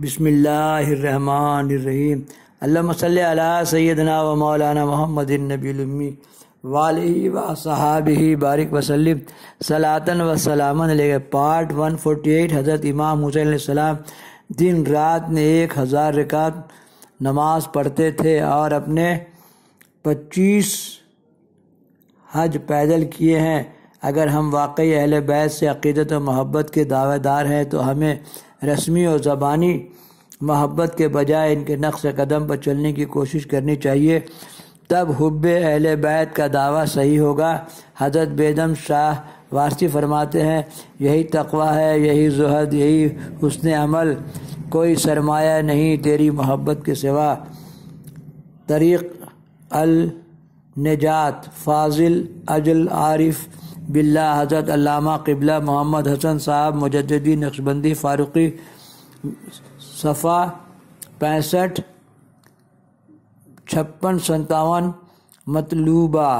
बिसमीम अल्ला सैदना व मौलाना मोहम्मद नबी वाल व ही बारिक वसलम सलातन व पार्ट वन फोटी एट हज़रत इमाम हुसैन सलाम दिन रात में एक हज़ार रिकात नमाज पढ़ते थे और अपने पच्चीस हज पैदल किए हैं अगर हम वाकई अहल बैत से अकीदत और मोहब्बत के दावेदार हैं तो हमें रस्मी और ज़बानी मोहब्बत के बजाय इनके नक्श कदम पर चलने की कोशिश करनी चाहिए तब हुब अहल बैत का दावा सही होगा हजरत बेदम शाह वास्ती फरमाते हैं यही तकवा है यही जहद यही हसन अमल कोई सरमाया नहीं तेरी मोहब्बत के सिवा तरीक़ अल निजात फाजिल अजल आरिफ़ बिल्ला हजरत अल्लामा किबला मोहम्मद हसन साहब मुजद्दी नक्शबंदी फारूकी सफ़ा पैंसठ छप्पन सतावन मतलूबा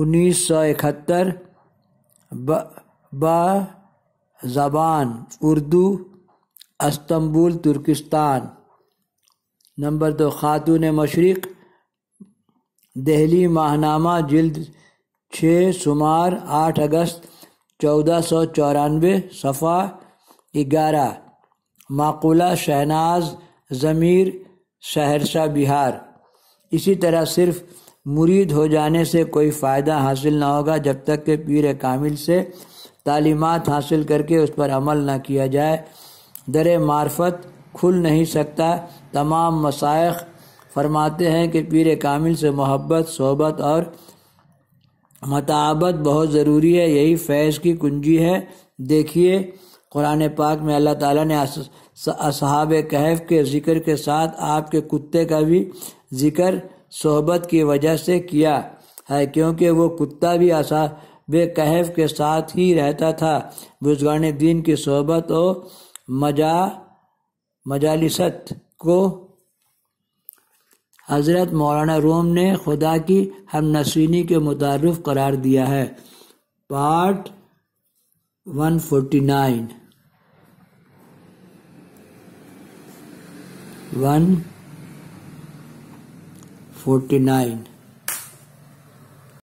उन्नीस सौ इकहत्तर बबान उर्दू अस्तंबुल तुर्किस्तान नंबर दो खातून मशरक़ दहली माहनामा जल्द छः शुमार आठ अगस्त चौदह सौ चौरानवे सफ़ा ग्यारह माकूला शहनाज ज़मीर सहरसा बिहार इसी तरह सिर्फ मुरीद हो जाने से कोई फ़ायदा हासिल ना होगा जब तक कि पीर कामिल से तालीमत हासिल करके उस पर अमल ना किया जाए दर मार्फत खुल नहीं सकता तमाम मसाइक फरमाते हैं कि पीर कामिल से मोहब्बत सोहबत और मताबत बहुत ज़रूरी है यही फैज़ की कुंजी है देखिए कुरान पाक में अल्लाह ताला ने असहाब कहफ के ज़िक्र के साथ आपके कुत्ते का भी जिक्र सोहबत की वजह से किया है क्योंकि वो कुत्ता भी असहाब कहफ के साथ ही रहता था बुजगान दीन की सोहबत और मजा मजालिसत को हज़रत मौलाना रोम ने खुदा की हम नसीनी के मुतारफ करार दिया है पार्ट 149 नाइन